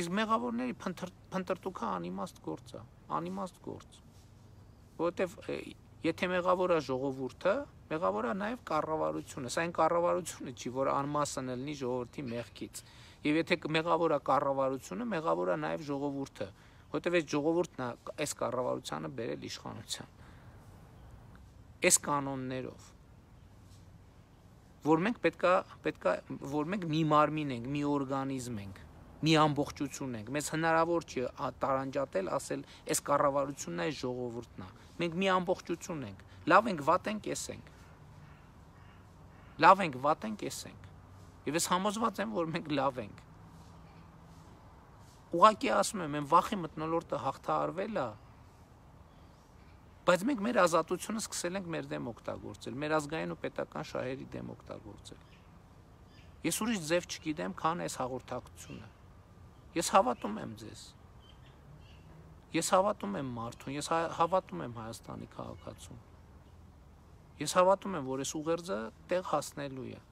Իսկ մեղավորների փնտրտուքա անիմաստ գործ է, անիմաստ գործ։ Որտեվ եթե մեղավորա ժողովուրդը, մեղավորա նաև կառավարությունը։ Սա այն կառավարությունը չի, որ անմասն լինի ժողովրդի մեղքից։ Եվ եթե մեղավորա կառավարությունը, մեղավորա նաև ժողովուրդը, որտեվ այս ժողովուրդն այս կառավարությանը բերել իշխանության։ Այս կանոններով որ մենք պետքա պետքա որ մենք մի մարմին ենք, մի օրգանիզմ ենք մի ամբողջություն ենք։ Մեզ հնարավոր չէ տարանջատել, ասել, այս կառավարությունն է, այս ժողովուրդն է։ Մենք մի ամբողջություն ենք։ Լավ ենք, վատ ենք, ես ենք։ Լավ ենք, վատ ենք, ես ենք։ Եվ ես համոզված եմ, որ մենք լավ ենք։ Ուղղակի ասում եմ, այն վախի մտնոլորտը հաղթահարվել է, բայց մենք մեր ազատությունը սկսել ենք մեր դեմ օգտագործել, մեր ազգային ու պետական շահերի դեմ օգտագործել։ Ես ուրիշ ձև չգիտեմ, քան այս հաղորդակցությունը։ Ես հավատում եմ ձեզ։ Ես հավատում եմ մարդուն, ես հա, հավատում եմ Հայաստանի քաղաքացուն։ Ես հավատում եմ, որ այս ուղերձը տեղ հասնելու է։